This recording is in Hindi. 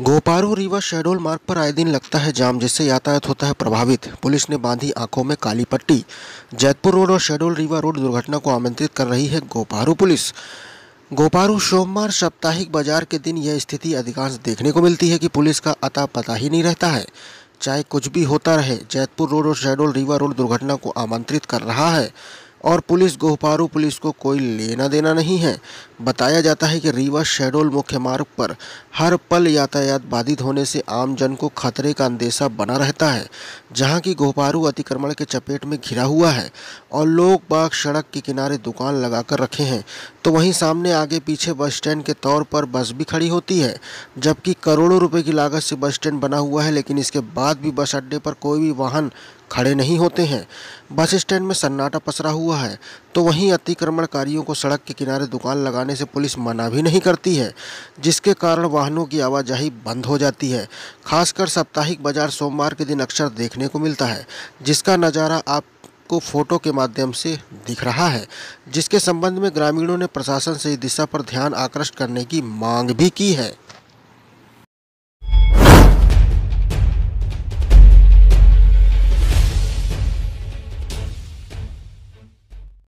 गोपारू रिवर शेडोल मार्ग पर आए दिन लगता है जाम जिससे यातायात होता है प्रभावित पुलिस ने बांधी आंखों में काली पट्टी जैतपुर रोड और शेडोल रिवर रोड दुर्घटना को आमंत्रित कर रही है गोपारू पुलिस गोपारू सोमवार साप्ताहिक बाजार के दिन यह स्थिति अधिकांश देखने को मिलती है कि पुलिस का अता पता ही नहीं रहता है चाहे कुछ भी होता रहे जैतपुर रोड और शेडोल रिवर रोड दुर्घटना को आमंत्रित कर रहा है और पुलिस गोहपारू पुलिस को कोई लेना देना नहीं है बताया जाता है कि रीवा शहडोल मुख्य मार्ग पर हर पल यातायात बाधित होने से आमजन को खतरे का अंदेशा बना रहता है जहां की गोहपारू अतिक्रमण के चपेट में घिरा हुआ है और लोग बाग सड़क के किनारे दुकान लगाकर रखे हैं तो वहीं सामने आगे पीछे बस स्टैंड के तौर पर बस भी खड़ी होती है जबकि करोड़ों रुपये की लागत से बस स्टैंड बना हुआ है लेकिन इसके बाद भी बस अड्डे पर कोई भी वाहन खड़े नहीं होते हैं बस स्टैंड में सन्नाटा पसरा हुआ है तो वहीं अतिक्रमणकारियों को सड़क के किनारे दुकान लगाने से पुलिस मना भी नहीं करती है जिसके कारण वाहनों की आवाजाही बंद हो जाती है खासकर साप्ताहिक बाजार सोमवार के दिन अक्सर देखने को मिलता है जिसका नज़ारा आप को फोटो के माध्यम से दिख रहा है जिसके संबंध में ग्रामीणों ने प्रशासन से इस दिशा पर ध्यान आकर्षित करने की मांग भी की है